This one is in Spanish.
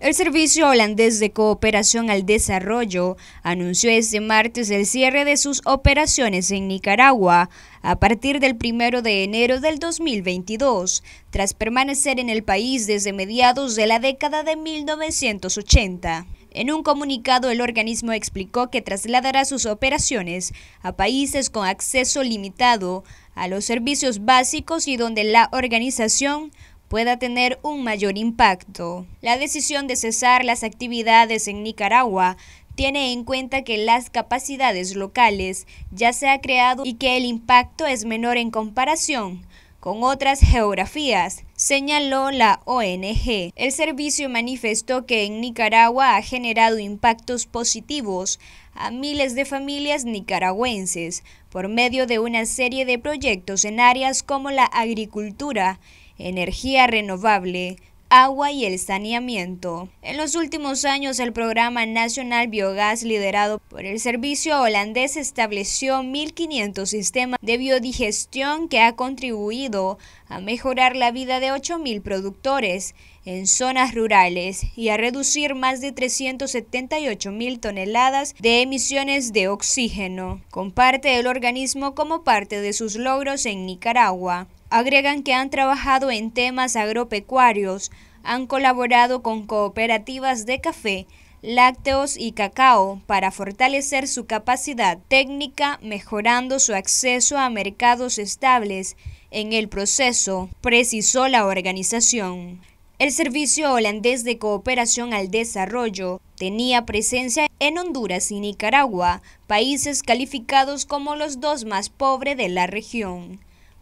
El Servicio Holandés de Cooperación al Desarrollo anunció este martes el cierre de sus operaciones en Nicaragua a partir del 1 de enero del 2022, tras permanecer en el país desde mediados de la década de 1980. En un comunicado, el organismo explicó que trasladará sus operaciones a países con acceso limitado a los servicios básicos y donde la organización pueda tener un mayor impacto. La decisión de cesar las actividades en Nicaragua tiene en cuenta que las capacidades locales ya se ha creado y que el impacto es menor en comparación con otras geografías, señaló la ONG. El servicio manifestó que en Nicaragua ha generado impactos positivos a miles de familias nicaragüenses por medio de una serie de proyectos en áreas como la agricultura, energía renovable, agua y el saneamiento. En los últimos años, el Programa Nacional Biogás, liderado por el servicio holandés, estableció 1.500 sistemas de biodigestión que ha contribuido a mejorar la vida de 8.000 productores en zonas rurales y a reducir más de 378.000 toneladas de emisiones de oxígeno. Comparte el organismo como parte de sus logros en Nicaragua. Agregan que han trabajado en temas agropecuarios, han colaborado con cooperativas de café, lácteos y cacao para fortalecer su capacidad técnica, mejorando su acceso a mercados estables en el proceso, precisó la organización. El Servicio Holandés de Cooperación al Desarrollo tenía presencia en Honduras y Nicaragua, países calificados como los dos más pobres de la región.